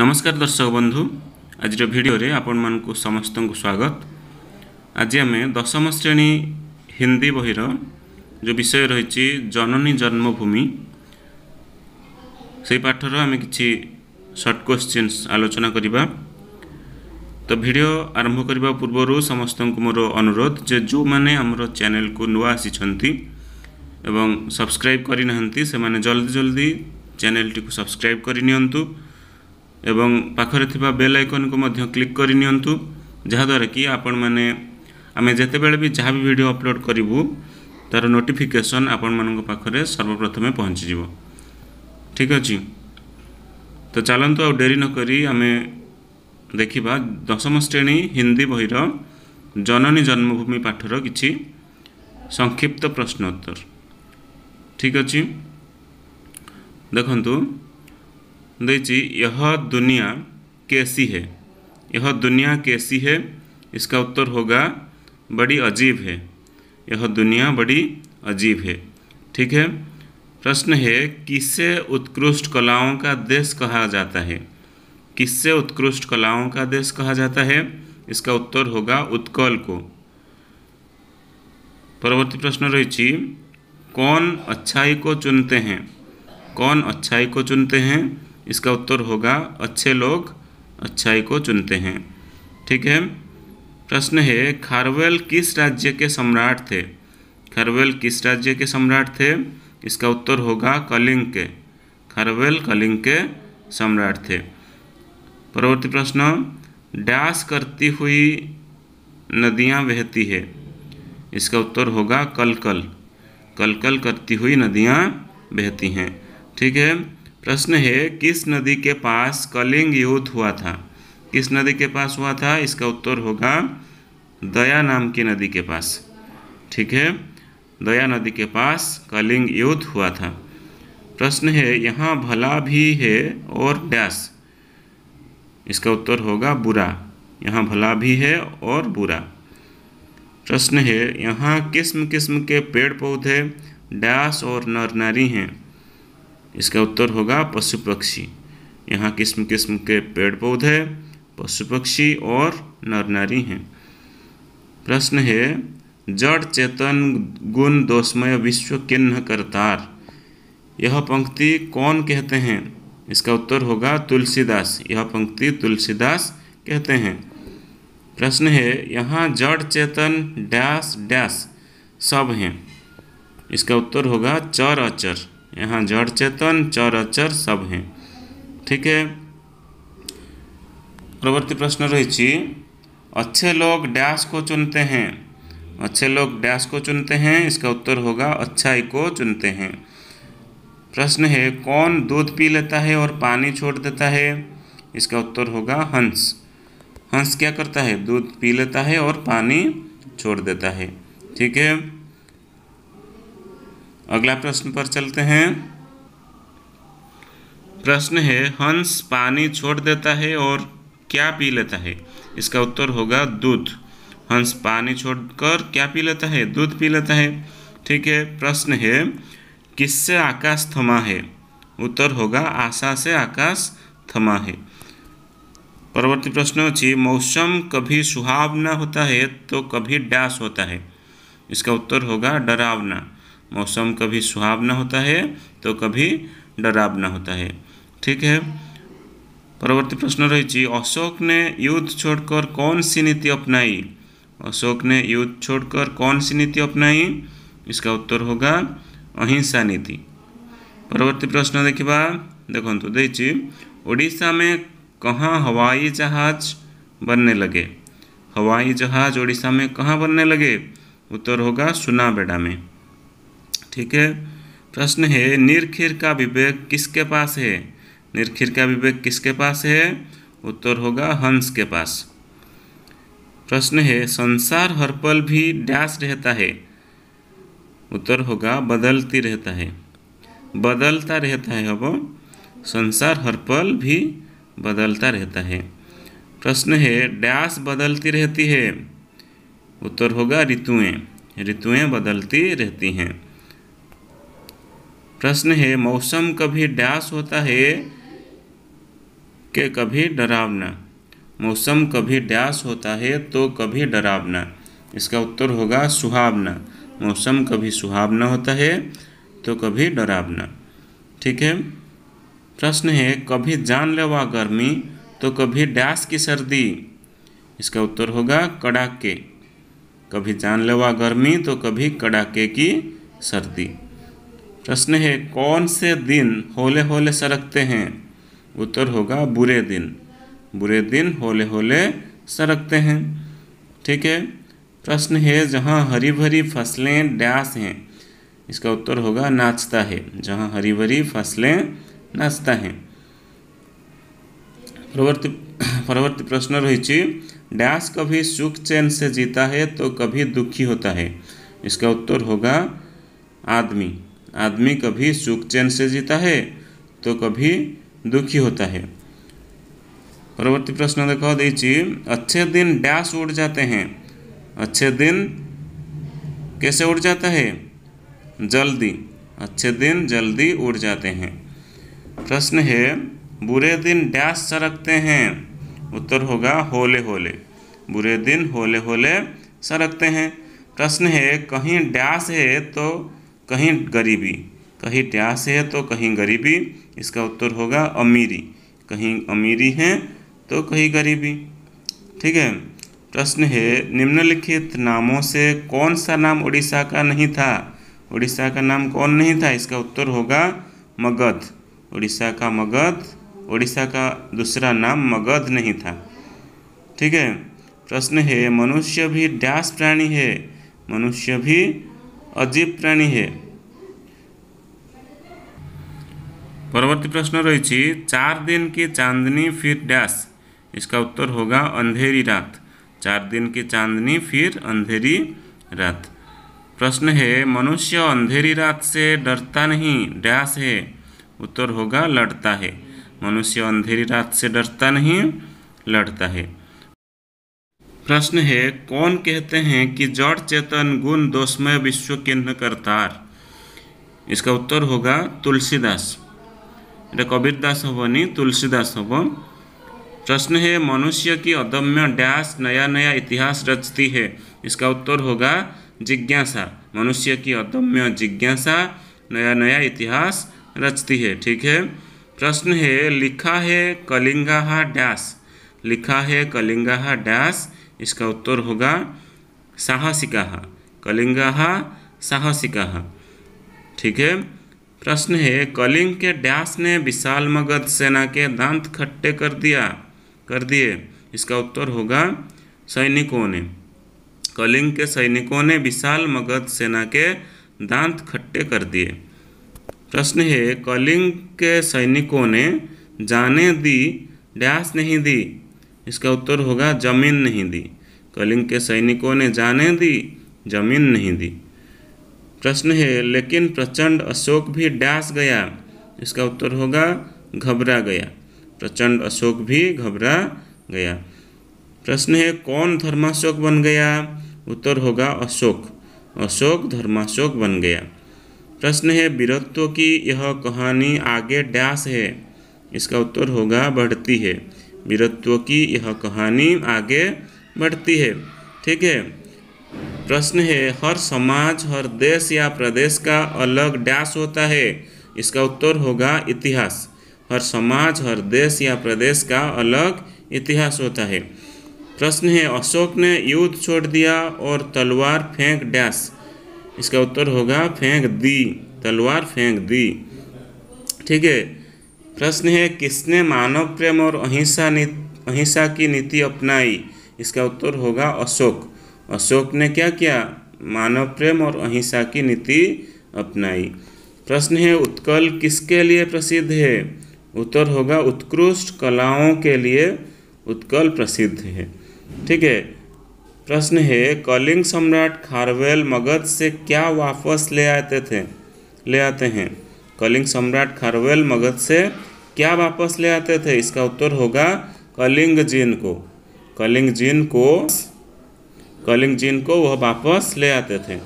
नमस्कार दर्शक बन्धु आज भिडियो आपस्तो स्वागत आज आम दशम श्रेणी हिंदी बहिरो जो विषय रहे कि सर्ट क्वश्चिन्स आलोचना त भिड आरम्भ पूर्व समस्त अनुरोध जो आम च्यानेकु नसिम् सब्सक्राइब गरि जल्दी जल्दि जल्दि च्यानेटी सब्सक्राइब गरि ଏବଂ ପାଖରେ ଥିବା ବେଲ୍ ଆଇକନ୍କୁ ମଧ୍ୟ କ୍ଲିକ୍ କରିନିଅନ୍ତୁ ଯାହାଦ୍ୱାରା କି ଆପଣମାନେ ଆମେ ଯେତେବେଳେ ବି ଯାହା ବି ଭିଡ଼ିଓ ଅପଲୋଡ଼ କରିବୁ ତା'ର ନୋଟିଫିକେସନ୍ ଆପଣମାନଙ୍କ ପାଖରେ ସର୍ବପ୍ରଥମେ ପହଞ୍ଚିଯିବ ଠିକ୍ ଅଛି ତ ଚାଲନ୍ତୁ ଆଉ ଡେରି ନକରି ଆମେ ଦେଖିବା ଦଶମ ଶ୍ରେଣୀ ହିନ୍ଦୀ ବହିର ଜନନୀ ଜନ୍ମଭୂମି ପାଠର କିଛି ସଂକ୍ଷିପ୍ତ ପ୍ରଶ୍ନୋତ୍ତର ଠିକ୍ ଅଛି ଦେଖନ୍ତୁ देखिए यह दुनिया कैसी है यह दुनिया कैसी है इसका उत्तर होगा बड़ी अजीब है यह दुनिया बड़ी अजीब है ठीक है प्रश्न है किससे उत्कृष्ट कलाओं का देश कहा जाता है किससे उत्कृष्ट कलाओं का देश कहा जाता है इसका उत्तर होगा उत्कल को परवर्ती प्रश्न रही कौन अच्छाई को चुनते हैं कौन अच्छाई को चुनते हैं इसका उत्तर होगा अच्छे लोग अच्छाई को चुनते हैं ठीक है प्रश्न है खारवेल किस राज्य के सम्राट थे खारवेल किस राज्य के सम्राट थे इसका उत्तर होगा कलिंग के खारवेल कलिंग के सम्राट थे परवर्ती प्रश्न डैस करती हुई नदियाँ बहती है इसका उत्तर होगा कलकल कलकल करती हुई नदियाँ बहती हैं ठीक है प्रश्न है किस नदी के पास कलिंग युद्ध हुआ था किस नदी के पास हुआ था इसका उत्तर होगा दया नाम की नदी के पास ठीक है दया नदी के पास कलिंग युद्ध हुआ था प्रश्न है यहाँ भला भी है और डैश इसका उत्तर होगा बुरा यहाँ भला भी है और बुरा प्रश्न है यहाँ किस्म किस्म के पेड़ पौधे डैश और नरनारी हैं इसका उत्तर होगा पशु पक्षी यहाँ किस्म किस्म के पेड़ पौधे पशु पक्षी और नर नारी हैं प्रश्न है जड़ चेतन गुण दोषमय विश्व किन्न करतार यह पंक्ति कौन कहते हैं इसका उत्तर होगा तुलसीदास यह पंक्ति तुलसीदास कहते हैं प्रश्न है यहाँ जड़ चेतन डैश डैश सब हैं इसका उत्तर होगा चर अचर यहाँ जड़ चेतन चर अचर सब हैं ठीक है परवर्ती प्रश्न रही अच्छे लोग डैश को चुनते हैं अच्छे लोग डैश को चुनते हैं इसका उत्तर होगा अच्छाई को चुनते हैं प्रश्न है कौन दूध पी लेता है और पानी छोड़ देता है इसका उत्तर होगा हंस हंस क्या करता है दूध पी लेता है और पानी छोड़ देता है ठीक है अगला प्रश्न पर चलते हैं प्रश्न है हंस पानी छोड़ देता है और क्या पी लेता है इसका उत्तर होगा दूध हंस पानी छोड़कर क्या पी लेता है दूध पी लेता है ठीक है प्रश्न है किससे आकाश थमा है उत्तर होगा आशा से आकाश थमा है परवर्ती प्रश्न अच्छी मौसम कभी सुहावना होता है तो कभी डैश होता है इसका उत्तर होगा डरावना मौसम कभी सुहावना होता है तो कभी डरावना होता है ठीक है परवर्ती प्रश्न रही अशोक ने युद्ध छोड़कर कौन सी नीति अपनाई अशोक ने युद्ध छोड़कर कौन सी नीति अपनाई इसका उत्तर होगा अहिंसा नीति परवर्ती प्रश्न देखा देखु देखिए ओडा में कहाँ हवाई जहाज बनने लगे हवाई जहाज ओडिशा में कहाँ बनने लगे उत्तर होगा सुनाबेड़ा में ठीक है प्रश्न है निरखिर का विवेक किसके पास है निरखिर का विवेक किसके पास है उत्तर होगा हंस के पास प्रश्न है संसार हर पल भी डैश रहता है उत्तर होगा बदलती रहता है बदलता रहता है अब संसार हर पल भी बदलता रहता है प्रश्न है डैश बदलती रहती है उत्तर होगा ऋतुएं ऋतुएं बदलती रहती हैं प्रश्न है मौसम कभी ड्यास होता है कि कभी डरावना मौसम कभी ड्यास होता है तो कभी डरावना इसका उत्तर होगा सुहावना मौसम कभी सुहावना होता है तो कभी डरावना ठीक है प्रश्न है कभी जानलेवा गर्मी तो कभी डैश की सर्दी इसका उत्तर होगा कड़ाके कभी जानलेवा गर्मी तो कभी कड़ाके की सर्दी प्रश्न है कौन से दिन होले होले सरकते हैं उत्तर होगा बुरे दिन बुरे दिन होले होले सरकते हैं ठीक है प्रश्न है जहाँ हरी भरी फसलें डैस हैं इसका उत्तर होगा नाचता है जहाँ हरी भरी फसलें नाचता है परवर्ती परवर्ती प्रश्न रही डैस कभी सुख चैन से जीता है तो कभी दुखी होता है इसका उत्तर होगा आदमी आदमी कभी सुख चैन से जीता है तो कभी दुखी होता है परवर्ती प्रश्न देख दी अच्छे दिन डैश उड़ जाते हैं अच्छे दिन कैसे उड़ जाता है जल्दी अच्छे दिन जल्दी उड़ जाते हैं प्रश्न है बुरे दिन डैश सरकते हैं उत्तर होगा होले होले बुरे दिन होले होले सरकते हैं प्रश्न है कहीं डैश है तो कहीं गरीबी कहीं प्यास है तो कहीं गरीबी इसका उत्तर होगा अमीरी कहीं अमीरी है तो कहीं गरीबी ठीक है प्रश्न है निम्नलिखित नामों से कौन सा नाम उड़ीसा का नहीं था उड़ीसा का नाम कौन नहीं था इसका उत्तर होगा मगध उड़ीसा का मगध उड़ीसा का दूसरा नाम मगध नहीं था ठीक है प्रश्न है मनुष्य भी ड्यास प्राणी है मनुष्य भी अजीब प्राणी है परवर्ती प्रश्न रही चार दिन की चांदनी फिर डैश इसका उत्तर होगा अंधेरी रात चार दिन की चांदनी फिर अंधेरी रात प्रश्न है मनुष्य अंधेरी रात से डरता नहीं डैश है उत्तर होगा लड़ता है मनुष्य अंधेरी रात से डरता नहीं लड़ता है प्रश्न है कौन कहते हैं कि जड़ चेतन गुण दोषमय विश्व किन्न करतार इसका उत्तर होगा तुलसीदास ये कबीर दास হবনি তুলসী দাস प्रश्न है मनुष्य की अदम्य डैश नया नया इतिहास रचती है इसका उत्तर होगा जिज्ञासा मनुष्य की अदम्य जिज्ञासा नया नया इतिहास रचती है ठीक है प्रश्न है लिखा है कलिंगाहा डैश लिखा है कलिंगाहा डैश इसका उत्तर होगा साहसिकाहा कलिंगाहा साहसिकाहा ठीक है प्रश्न है कलिंग के डैश ने विशाल मगध सेना के दांत खट्टे कर दिया कर दिए इसका उत्तर होगा सैनिकों ने कलिंग के सैनिकों ने विशाल मगध सेना के दांत खट्टे कर दिए प्रश्न है कलिंग के सैनिकों ने जाने दी डैश नहीं दी इसका उत्तर होगा जमीन नहीं दी कलिंग के सैनिकों ने जाने दी जमीन नहीं दी प्रश्न है लेकिन प्रचंड अशोक भी डैस गया इसका उत्तर होगा घबरा गया प्रचंड अशोक भी घबरा गया प्रश्न है कौन धर्माशोक बन गया उत्तर होगा अशोक अशोक धर्माशोक बन गया प्रश्न है वीरत्व की यह कहानी आगे डैश है इसका उत्तर होगा बढ़ती है वीरत्व की यह कहानी आगे बढ़ती है ठीक है प्रश्न है हर समाज हर देश या प्रदेश का अलग डैश होता है इसका उत्तर होगा इतिहास हर समाज हर देश या प्रदेश का अलग इतिहास होता है प्रश्न है अशोक ने युद्ध छोड़ दिया और तलवार फेंक डैश इसका उत्तर होगा फेंक दी तलवार फेंक दी ठीक है प्रश्न है किसने मानव प्रेम और अहिंसा अहिंसा की नीति अपनाई इसका उत्तर होगा अशोक अशोक ने क्या किया मानव प्रेम और अहिंसा की नीति अपनाई प्रश्न है उत्कल किसके लिए प्रसिद्ध है उत्तर होगा उत्कृष्ट कलाओं के लिए उत्कल प्रसिद्ध है ठीक है प्रश्न है कलिंग सम्राट खारवेल मगध से क्या वापस ले आते थे ले आते हैं कलिंग सम्राट खारवेल मगध से क्या वापस ले आते थे इसका उत्तर होगा कलिंग जीन को कलिंग जीन को कलिंग जीन को वह वापस ले आते थे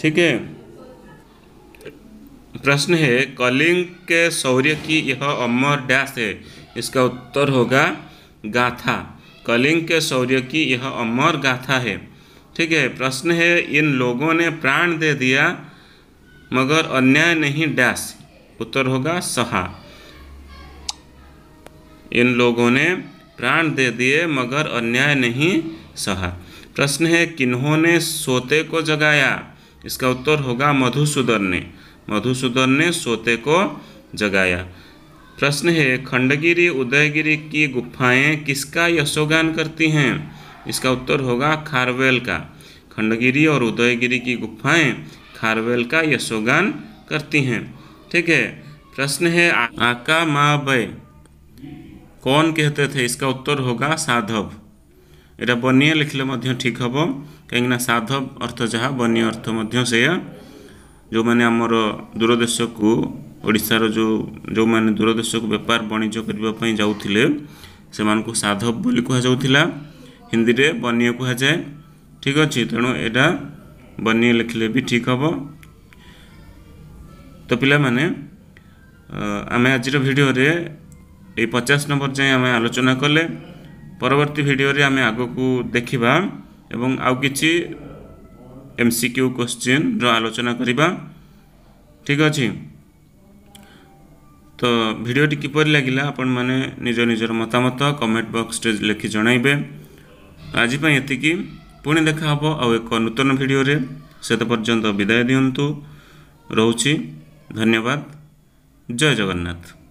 ठीक है प्रश्न है कलिंग के शौर्य की यह अमर डैश है इसका उत्तर होगा गाथा कलिंग के शौर्य की यह अमर गाथा है ठीक है प्रश्न है इन लोगों ने प्राण दे दिया मगर अन्याय नहीं डैश उत्तर होगा सहा इन लोगों ने प्राण दे दिए मगर अन्याय नहीं सहा प्रश्न है किन्होंने सोते को जगाया इसका उत्तर होगा मधुसूदन ने मधुसूदन ने सोते को जगाया प्रश्न है खंडगिरी उदयगिरी की गुफाएं किसका यशोगान करती हैं इसका उत्तर होगा खारवेल का खंडगिरी और उदयगिरी की गुफाएं खारवेल का यशोगान करती हैं ठीक है प्रश्न है आका माँ कौन कहते थे इसका उत्तर होगा साधव ଏଇଟା ବନ୍ୟ ଲେଖିଲେ ମଧ୍ୟ ଠିକ୍ ହେବ କାହିଁକିନା ସାଧବ ଅର୍ଥ ଯାହା ବନ୍ୟ ଅର୍ଥ ମଧ୍ୟ ସେଇଆ ଯେଉଁମାନେ ଆମର ଦୂରଦେଶକୁ ଓଡ଼ିଶାର ଯେଉଁ ଯେଉଁମାନେ ଦୂରଦେଶକୁ ବେପାର ବାଣିଜ୍ୟ କରିବା ପାଇଁ ଯାଉଥିଲେ ସେମାନଙ୍କୁ ସାଧବ ବୋଲି କୁହାଯାଉଥିଲା ହିନ୍ଦୀରେ ବନ୍ୟ କୁହାଯାଏ ଠିକ୍ ଅଛି ତେଣୁ ଏଇଟା ବନ୍ୟ ଲେଖିଲେ ବି ଠିକ୍ ହେବ ତ ପିଲାମାନେ ଆମେ ଆଜିର ଭିଡ଼ିଓରେ ଏଇ ପଚାଶ ନମ୍ବର ଯାଏଁ ଆମେ ଆଲୋଚନା କଲେ ପରବର୍ତ୍ତୀ ଭିଡ଼ିଓରେ ଆମେ ଆଗକୁ ଦେଖିବା ଏବଂ ଆଉ କିଛି ଏମ୍ ସି କ୍ୟୁ କୋଶ୍ଚିନ୍ର ଆଲୋଚନା କରିବା ଠିକ୍ ଅଛି ତ ଭିଡ଼ିଓଟି କିପରି ଲାଗିଲା ଆପଣମାନେ ନିଜ ନିଜର ମତାମତ କମେଣ୍ଟ ବକ୍ସରେ ଲେଖି ଜଣାଇବେ ଆଜି ପାଇଁ ଏତିକି ପୁଣି ଦେଖା ହେବ ଆଉ ଏକ ନୂତନ ଭିଡ଼ିଓରେ ସେତ ପର୍ଯ୍ୟନ୍ତ ବିଦାୟ ଦିଅନ୍ତୁ ରହୁଛି ଧନ୍ୟବାଦ ଜୟ ଜଗନ୍ନାଥ